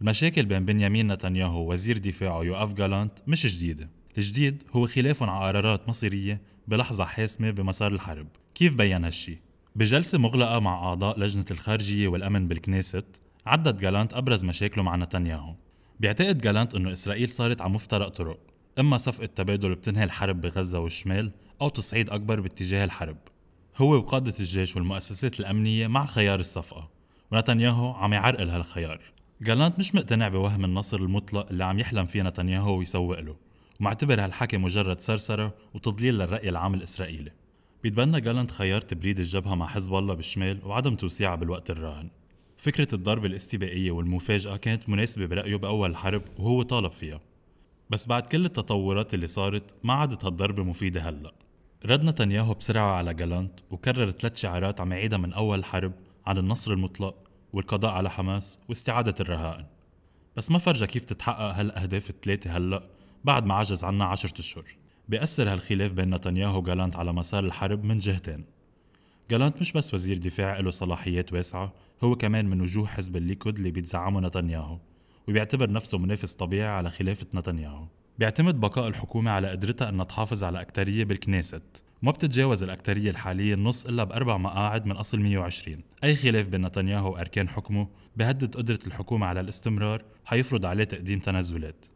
المشاكل بين بنيامين نتنياهو ووزير دفاعه يوآف جالانت مش جديدة الجديد هو خلافهم على قرارات مصيرية بلحظة حاسمة بمسار الحرب كيف بين هالشي؟ بجلسة مغلقة مع أعضاء لجنة الخارجية والأمن بالكنيست عدت جالانت أبرز مشاكله مع نتنياهو بيعتقد جالانت أنه إسرائيل صارت على مفترق طرق إما صفقة تبادل بتنهي الحرب بغزة والشمال أو تصعيد أكبر باتجاه الحرب هو وقادة الجيش والمؤسسات الأمنية مع خيار الصفقة ونتنياهو عم يعرقل هالخيار جالانت مش مقتنع بوهم النصر المطلق اللي عم يحلم فيه نتنياهو ويسوق له ومعتبر هالحكي مجرد سرسرة وتضليل للرأي العام الإسرائيلي بيتبنى جالانت خيار تبريد الجبهة مع حزب الله بالشمال وعدم توسيعها بالوقت الراهن فكرة الضربة الاستباقية والمفاجأة كانت مناسبة برأيه بأول الحرب وهو طالب فيها بس بعد كل التطورات اللي صارت ما عادت هالضربة مفيدة هلأ رد نتنياهو بسرعة على جالانت وكرر ثلاث شعارات عم يعيدها من أول الحرب عن النصر المطلق والقضاء على حماس واستعادة الرهائن بس ما فرجى كيف تتحقق هالأهداف الثلاثة هلأ بعد ما عجز عنا عشرة أشهر بيأثر هالخلاف بين نتنياهو وجالانت على مسار الحرب من جهتين جالانت مش بس وزير دفاع له صلاحيات واسعة هو كمان من وجوه حزب الليكود اللي بيتزعمه نتنياهو وبيعتبر نفسه منافس طبيعي على خلافة نتنياهو بيعتمد بقاء الحكومة على قدرتها أن تحافظ على أكترية بالكنيست ما بتتجاوز الأكترية الحالية النص إلا بأربع مقاعد من أصل 120 أي خلاف بين نتنياهو وأركان حكمه بهدد قدرة الحكومة على الاستمرار حيفرض عليه تقديم تنازلات